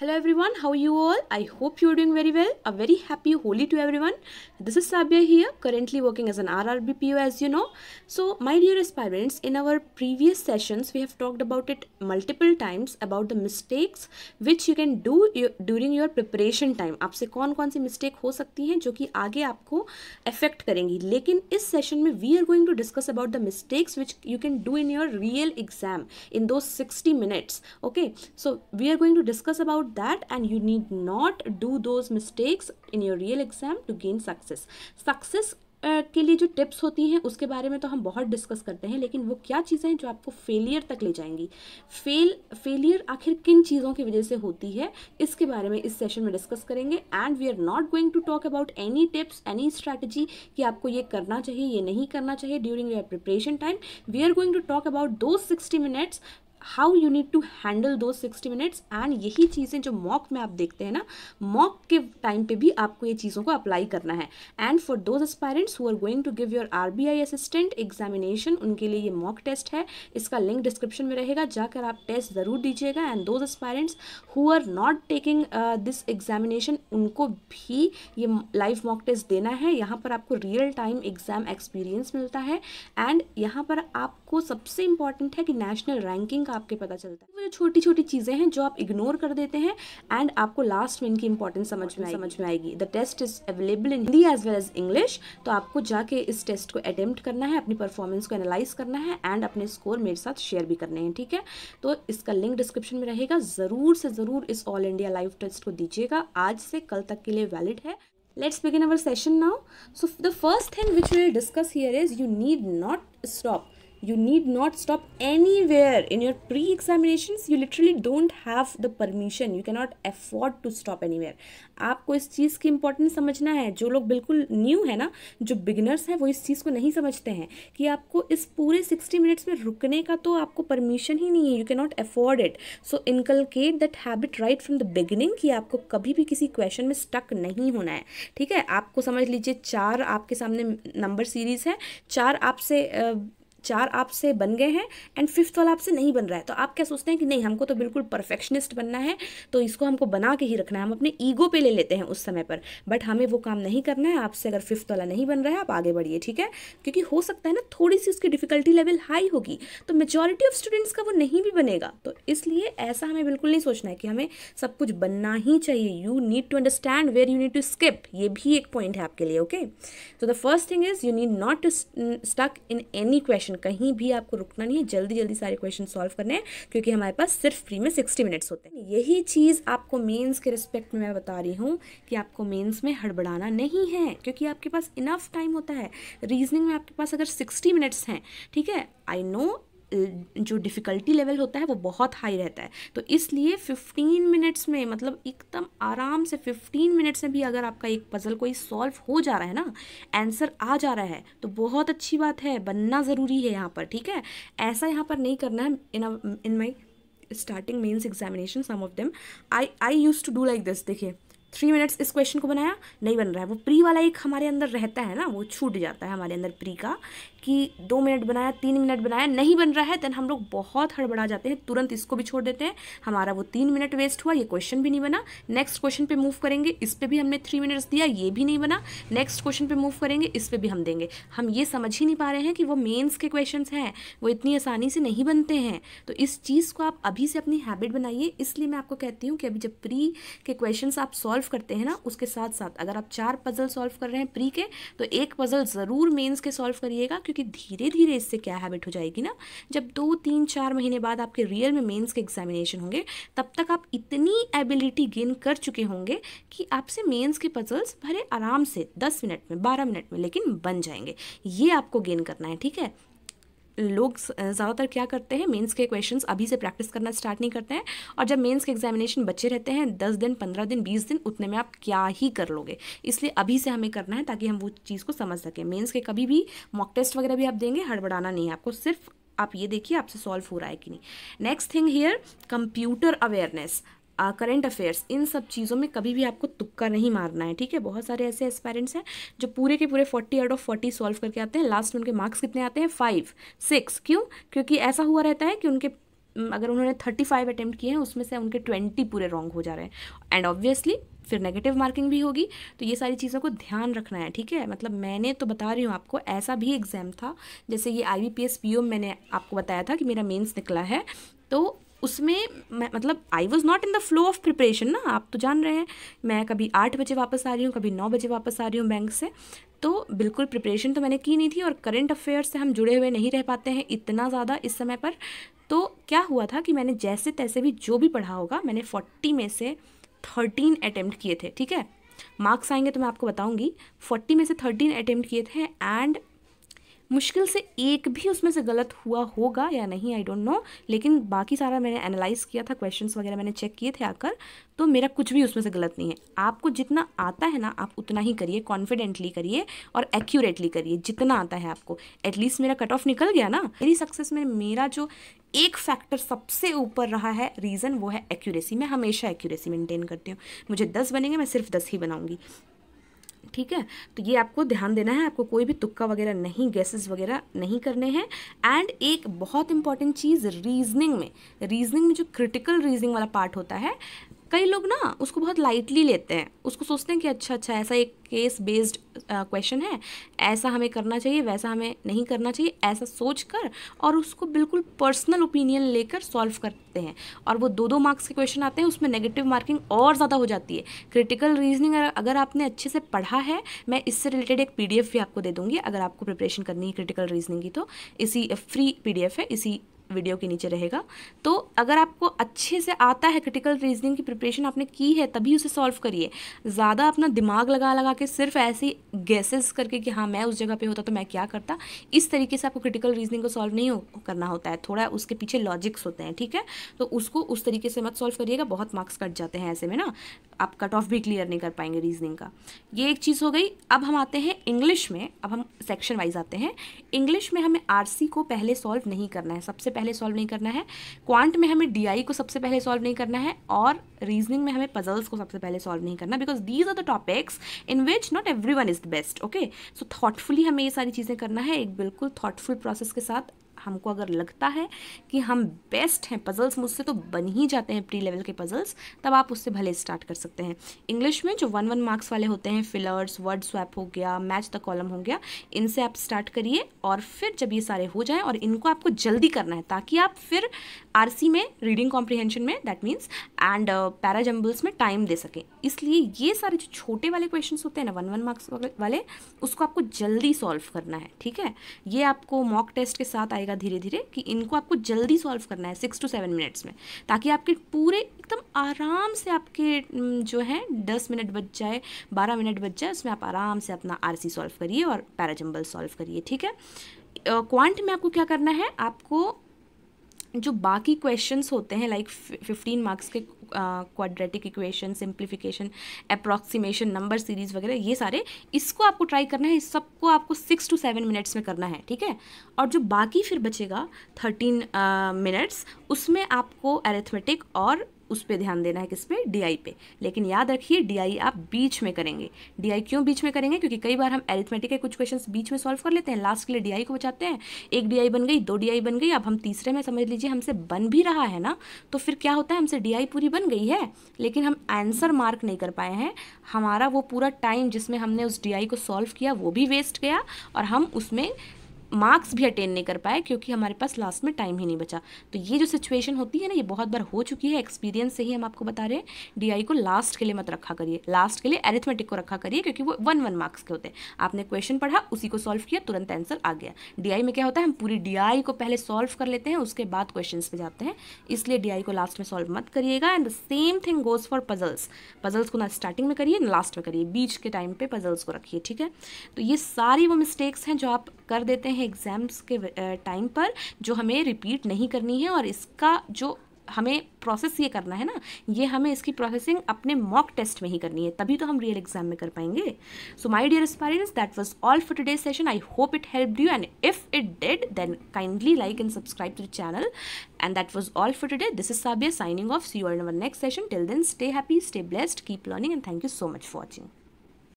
hello everyone how you all I hope you doing very well a very happy Holi to everyone this is Sabiya here currently working as an R R B P O as you know so my dear aspirants in our previous session we have talked about it multiple times about the mistakes which you can do during your preparation time आपसे कौन कौन सी mistake हो सकती हैं जो कि आगे आपको अफेक्ट करेंगी लेकिन इस सेशन में we are going to discuss about the mistakes which you can do in your real exam in those sixty minutes okay so we are going to discuss about about that and you need not do those mistakes in your real exam to gain success success uh, के लिए जो tips होती हैं उसके बारे में तो हम बहुत डिस्कस करते हैं लेकिन वो क्या चीज़ें हैं जो आपको फेलियर तक ले जाएंगी फेल फेलियर आखिर किन चीज़ों की वजह से होती है इसके बारे में इस सेशन में डिस्कस करेंगे and we are not going to talk about any tips any strategy कि आपको ये करना चाहिए ये नहीं करना चाहिए during your preparation time we are going to talk about those sixty minutes how you need to handle those sixty minutes and यही चीज़ें जो मॉक में आप देखते हैं ना मॉक के टाइम पे भी आपको ये चीज़ों को अप्लाई करना है and for those aspirants who are going to give your R B I assistant examination उनके लिए ये मॉक टेस्ट है इसका लिंक डिस्क्रिप्शन में रहेगा जाकर आप टेस्ट ज़रूर दीजिएगा and those aspirants who are not taking this examination उनको भी ये लाइव मॉक टेस्ट देना है यहाँ पर आपको रियल टाइम एग्जाम एक्सपीरियंस मिलता है एंड यहाँ पर आपको सबसे इम्पॉर्टेंट है कि नेशनल रैंकिंग का आपके पता चलता है वो जो छोटी छोटी चीज़ें हैं जो आप इग्नोर कर देते हैं एंड आपको लास्ट में इनकी इंपॉर्टेंस समझ में समझ में आएगी the test is available in Hindi as well as English तो आपको जाके इस टेस्ट को अटेम्प्ट करना है अपनी परफॉर्मेंस को एनालाइज करना है एंड अपने स्कोर मेरे साथ शेयर भी करने हैं ठीक है तो इसका लिंक डिस्क्रिप्शन में रहेगा ज़रूर से ज़रूर इस ऑल इंडिया लाइव टेस्ट को दीजिएगा आज से कल तक के लिए वैलिड है let's begin our session now so the first thing which will discuss here is you need not stop you need not stop anywhere in your pre examinations you literally don't have the permission you cannot afford to stop anywhere आपको इस चीज़ की importance समझना है जो लोग बिल्कुल new है ना जो बिगिनर्स हैं वो इस चीज़ को नहीं समझते हैं कि आपको इस पूरे सिक्सटी मिनट्स में रुकने का तो आपको परमिशन ही नहीं है you can not afford it so inculcate that habit right from the beginning कि आपको कभी भी किसी क्वेश्चन में स्टक नहीं होना है ठीक है आपको समझ लीजिए चार आपके सामने नंबर सीरीज है चार आपसे चार आपसे बन गए हैं एंड फिफ्थ वाला आपसे नहीं बन रहा है तो आप क्या सोचते हैं कि नहीं हमको तो बिल्कुल परफेक्शनिस्ट बनना है तो इसको हमको बना के ही रखना है हम अपने ईगो पे ले लेते हैं उस समय पर बट हमें वो काम नहीं करना है आपसे अगर फिफ्थ वाला नहीं बन रहा है आप आगे बढ़िए ठीक है क्योंकि हो सकता है ना थोड़ी सी उसकी डिफिकल्टी लेवल हाई होगी तो मेजोरिटी ऑफ स्टूडेंट्स का वो नहीं भी बनेगा तो इसलिए ऐसा हमें बिल्कुल नहीं सोचना है कि हमें सब कुछ बनना ही चाहिए you need to understand where you need to skip ये भी एक पॉइंट है आपके लिए ओके तो the first thing is you need not to stuck in any question कहीं भी आपको रुकना नहीं है जल्दी जल्दी सारे क्वेश्चन सॉल्व करने हैं क्योंकि हमारे पास सिर्फ फ्री में सिक्सटी मिनट्स होते हैं यही चीज़ आपको मेन्स के रिस्पेक्ट में मैं बता रही हूँ कि आपको मेन्स में हड़बड़ाना नहीं है क्योंकि आपके पास इनफ टाइम होता है रीजनिंग में आपके पास अगर सिक्सटी मिनट्स हैं ठीक है आई नो जो डिफ़िकल्टी लेवल होता है वो बहुत हाई रहता है तो इसलिए 15 मिनट्स में मतलब एकदम आराम से 15 मिनट्स में भी अगर आपका एक पज़ल कोई सॉल्व हो जा रहा है ना आंसर आ जा रहा है तो बहुत अच्छी बात है बनना ज़रूरी है यहाँ पर ठीक है ऐसा यहाँ पर नहीं करना है in in my starting mains examination some of them I I used to do like this देखिए थ्री मिनट्स इस क्वेश्चन को बनाया नहीं बन रहा है वो प्री वाला एक हमारे अंदर रहता है ना वो छूट जाता है हमारे अंदर प्री का कि दो मिनट बनाया तीन मिनट बनाया नहीं बन रहा है देन हम लोग बहुत हड़बड़ा जाते हैं तुरंत इसको भी छोड़ देते हैं हमारा वो तीन मिनट वेस्ट हुआ ये क्वेश्चन भी नहीं बना नेक्स्ट क्वेश्चन पे मूव करेंगे इस पर भी हमने थ्री मिनट्स दिया ये भी नहीं बना नेक्स्ट क्वेश्चन पे मूव करेंगे इस पर भी हम देंगे हम ये समझ ही नहीं पा रहे हैं कि वो मेन्स के क्वेश्चन हैं वो इतनी आसानी से नहीं बनते हैं तो इस चीज़ को आप अभी से अपनी हैबिट बनाइए इसलिए मैं आपको कहती हूँ कि अभी जब प्री के क्वेश्चन आप सॉल्व करते हैं ना उसके साथ साथ अगर आप चार पजल सॉल्व कर रहे हैं प्री के तो एक पजल ज़रूर मेन्स के सॉल्व करिएगा क्योंकि क्योंकि धीरे धीरे इससे क्या हैबिट हो जाएगी ना जब दो तीन चार महीने बाद आपके रियल में मेंस के एग्जामिनेशन होंगे तब तक आप इतनी एबिलिटी गेन कर चुके होंगे कि आपसे मेंस के पजल्स भरे आराम से दस मिनट में बारह मिनट में लेकिन बन जाएंगे ये आपको गेन करना है ठीक है लोग ज़्यादातर क्या करते हैं मेंस के क्वेश्चंस अभी से प्रैक्टिस करना स्टार्ट नहीं करते हैं और जब मेंस के एग्जामिनेशन बचे रहते हैं दस दिन पंद्रह दिन बीस दिन उतने में आप क्या ही कर लोगे इसलिए अभी से हमें करना है ताकि हम वो चीज़ को समझ सकें मेन्स के कभी भी मॉक टेस्ट वगैरह भी आप देंगे हड़बड़ाना नहीं आपको सिर्फ आप ये देखिए आपसे सॉल्व हो रहा है कि नहीं next thing here computer awareness current affairs इन सब चीज़ों में कभी भी आपको तुक्का नहीं मारना है ठीक है बहुत सारे ऐसे एस्पेरेंट्स हैं जो पूरे के पूरे forty out of forty solve करके आते हैं लास्ट में उनके मार्क्स कितने आते हैं फाइव सिक्स क्यों क्योंकि ऐसा हुआ रहता है कि उनके अगर उन्होंने थर्टी फाइव अटैम्प्ट किए हैं उसमें से उनके ट्वेंटी पूरे रॉन्ग हो जा रहे हैं एंड ऑब्वियसली फिर नेगेटिव मार्किंग भी होगी तो ये सारी चीज़ों को ध्यान रखना है ठीक है मतलब मैंने तो बता रही हूँ आपको ऐसा भी एग्ज़ाम था जैसे ये I B P S P O मैंने आपको बताया था कि मेरा मेन्स निकला है तो उसमें मैं मतलब I was not in the flow of preparation ना आप तो जान रहे हैं मैं कभी आठ बजे वापस आ रही हूँ कभी नौ बजे वापस आ रही हूँ बैंक से तो बिल्कुल प्रिपरेशन तो मैंने की नहीं थी और करंट अफेयर्स से हम जुड़े हुए नहीं रह पाते हैं इतना ज़्यादा इस समय पर तो क्या हुआ था कि मैंने जैसे तैसे भी जो भी पढ़ा होगा मैंने फोर्टी में से थर्टीन अटैम्प्ट किए थे ठीक है मार्क्स आएंगे तो मैं आपको बताऊंगी फोर्टी में से थर्टीन अटैम्प्ट किए थे एंड मुश्किल से एक भी उसमें से गलत हुआ होगा या नहीं आई डोंट नो लेकिन बाकी सारा मैंने एनालाइज किया था क्वेश्चंस वगैरह मैंने चेक किए थे आकर तो मेरा कुछ भी उसमें से गलत नहीं है आपको जितना आता है ना आप उतना ही करिए कॉन्फिडेंटली करिए और एक्यूरेटली करिए जितना आता है आपको एटलीस्ट मेरा कट ऑफ निकल गया ना मेरी सक्सेस में मेरा जो एक फैक्टर सबसे ऊपर रहा है रीज़न वो है एक्यूरेसी मैं हमेशा एक्यूरेसी मेंटेन करती हूँ मुझे दस बनेंगे मैं सिर्फ दस ही बनाऊँगी ठीक है तो ये आपको ध्यान देना है आपको कोई भी तुक्का वगैरह नहीं गैसेस वगैरह नहीं करने हैं एंड एक बहुत इंपॉर्टेंट चीज़ रीजनिंग में रीजनिंग में जो क्रिटिकल रीजनिंग वाला पार्ट होता है कई लोग ना उसको बहुत लाइटली लेते हैं उसको सोचते हैं कि अच्छा अच्छा ऐसा एक केस बेस्ड क्वेश्चन है ऐसा हमें करना चाहिए वैसा हमें नहीं करना चाहिए ऐसा सोच कर और उसको बिल्कुल पर्सनल ओपिनियन लेकर सॉल्व करते हैं और वो दो दो मार्क्स के क्वेश्चन आते हैं उसमें नेगेटिव मार्किंग और ज़्यादा हो जाती है क्रिटिकल रीजनिंग अगर आपने अच्छे से पढ़ा है मैं इससे रिलेटेड एक पी भी आपको दे दूँगी अगर आपको प्रिपरेशन करनी है क्रिटिकल रीजनिंग की तो इसी फ्री पी है इसी वीडियो के नीचे रहेगा तो अगर आपको अच्छे से आता है क्रिटिकल रीजनिंग की प्रिपरेशन आपने की है तभी उसे सॉल्व करिए ज़्यादा अपना दिमाग लगा लगा के सिर्फ ऐसी गैसेस करके कि हाँ मैं उस जगह पे होता तो मैं क्या करता इस तरीके से आपको क्रिटिकल रीजनिंग को सॉल्व नहीं हो, करना होता है थोड़ा उसके पीछे लॉजिक्स होते हैं ठीक है तो उसको उस तरीके से मत सॉल्व करिएगा बहुत मार्क्स कट जाते हैं ऐसे में ना आप कट ऑफ भी क्लियर नहीं कर पाएंगे रीजनिंग का ये एक चीज़ हो गई अब हम आते हैं इंग्लिश में अब हम सेक्शन वाइज आते हैं इंग्लिश में हमें आर को पहले सॉल्व नहीं करना है सबसे पहले सॉल्व नहीं करना है क्वांट में हमें डी को सबसे पहले सॉल्व नहीं करना है और रीजनिंग में हमें पजल्स को सबसे पहले सॉल्व नहीं करना because these are the topics in which not everyone is the best okay so thoughtfully हमें ये सारी चीज़ें करना है एक बिल्कुल थॉटफुल प्रोसेस के साथ हमको अगर लगता है कि हम बेस्ट हैं पज़ल्स मुझसे तो बन ही जाते हैं प्री लेवल के पज़ल्स तब आप उससे भले स्टार्ट कर सकते हैं इंग्लिश में जो वन वन मार्क्स वाले होते हैं फिलर्स वर्ड स्वैप हो गया मैच द कॉलम हो गया इनसे आप स्टार्ट करिए और फिर जब ये सारे हो जाएँ और इनको आपको जल्दी करना है ताकि आप फिर आर में रीडिंग कॉम्प्रीहेंशन में दैट मीन्स एंड पैराजम्बल्स में टाइम दे सकें इसलिए ये सारे जो छोटे वाले क्वेश्चन होते हैं ना वन वन मार्क्स वाले उसको आपको जल्दी सॉल्व करना है ठीक है ये आपको मॉक टेस्ट के साथ आएगा धीरे धीरे कि इनको आपको जल्दी सॉल्व करना है सिक्स टू सेवन मिनट्स में ताकि आपके पूरे एकदम आराम से आपके जो है दस मिनट बच जाए बारह मिनट बच जाए उसमें आप आराम से अपना आर सी सॉल्व करिए और पैराजम्बल सॉल्व करिए ठीक है क्वांट में आपको क्या करना है आपको जो बाकी क्वेश्चंस होते हैं लाइक फिफ्टीन मार्क्स के quadratic equation simplification approximation number series वगैरह ये सारे इसको आपको ट्राई करना है इस सबको आपको सिक्स टू सेवन मिनट्स में करना है ठीक है और जो बाकी फिर बचेगा थर्टीन मिनट्स उसमें आपको एरेथमेटिक और उस पर ध्यान देना है किस पे डी पे लेकिन याद रखिए डी आप बीच में करेंगे डी क्यों बीच में करेंगे क्योंकि कई बार हम एरिथमेटिक के कुछ क्वेश्चन बीच में सॉल्व कर लेते हैं लास्ट के लिए डी को बचाते हैं एक डी बन गई दो डी बन गई अब हम तीसरे में समझ लीजिए हमसे बन भी रहा है ना तो फिर क्या होता है हमसे डी पूरी बन गई है लेकिन हम आंसर मार्क नहीं कर पाए हैं हमारा वो पूरा टाइम जिसमें हमने उस डी को सॉल्व किया वो भी वेस्ट गया और हम उसमें मार्क्स भी अटेन नहीं कर पाए क्योंकि हमारे पास लास्ट में टाइम ही नहीं बचा तो ये जो सिचुएशन होती है ना ये बहुत बार हो चुकी है एक्सपीरियंस से ही हम आपको बता रहे हैं डी को लास्ट के लिए मत रखा करिए लास्ट के लिए एरिथमेटिक को रखा करिए क्योंकि वो वन वन मार्क्स के होते हैं आपने क्वेश्चन पढ़ा उसी को सॉल्व किया तुरंत आंसर आ गया डी में क्या होता है हम पूरी डी को पहले सॉल्व कर लेते हैं उसके बाद क्वेश्चन पे जाते हैं इसलिए डी को लास्ट में सॉल्व मत करिएगा and the same thing goes for puzzles puzzles को ना स्टार्टिंग में करिए ना लास्ट में करिए बीच के टाइम पे पजल्स को रखिए ठीक है तो ये सारी वो मिस्टेक्स हैं जो आप कर देते हैं एग्ज़ाम्स के टाइम पर जो हमें रिपीट नहीं करनी है और इसका जो हमें प्रोसेस ये करना है ना ये हमें इसकी प्रोसेसिंग अपने मॉक टेस्ट में ही करनी है तभी तो हम रियल एग्जाम में कर पाएंगे so my dear aspirants that was all for today session I hope it help you and if it did then kindly like and subscribe to the channel and that was all for today this is Sabiya signing off see you and next session till then stay happy stay blessed keep learning and thank you so much for watching